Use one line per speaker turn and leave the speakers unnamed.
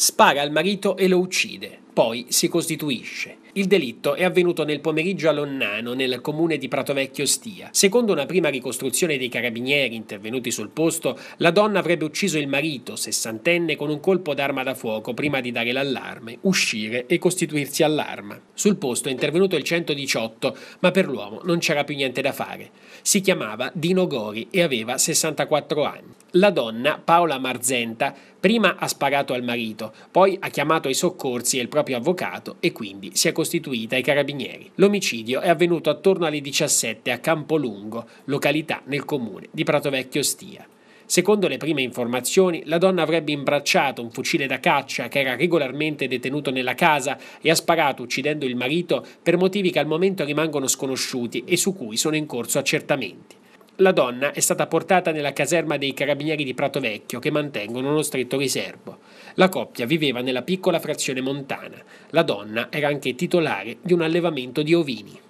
spara al marito e lo uccide, poi si costituisce. Il delitto è avvenuto nel pomeriggio a Lonnano, nel comune di Pratovecchio Stia. Secondo una prima ricostruzione dei carabinieri intervenuti sul posto, la donna avrebbe ucciso il marito, sessantenne, con un colpo d'arma da fuoco prima di dare l'allarme, uscire e costituirsi all'arma. Sul posto è intervenuto il 118, ma per l'uomo non c'era più niente da fare. Si chiamava Dino Gori e aveva 64 anni. La donna, Paola Marzenta, prima ha sparato al marito, poi ha chiamato i soccorsi e il proprio avvocato e quindi si è costituita ai carabinieri. L'omicidio è avvenuto attorno alle 17 a Campolungo, località nel comune di Pratovecchio Stia. Secondo le prime informazioni, la donna avrebbe imbracciato un fucile da caccia che era regolarmente detenuto nella casa e ha sparato uccidendo il marito per motivi che al momento rimangono sconosciuti e su cui sono in corso accertamenti. La donna è stata portata nella caserma dei carabinieri di Prato Vecchio che mantengono uno stretto riservo. La coppia viveva nella piccola frazione montana. La donna era anche titolare di un allevamento di ovini.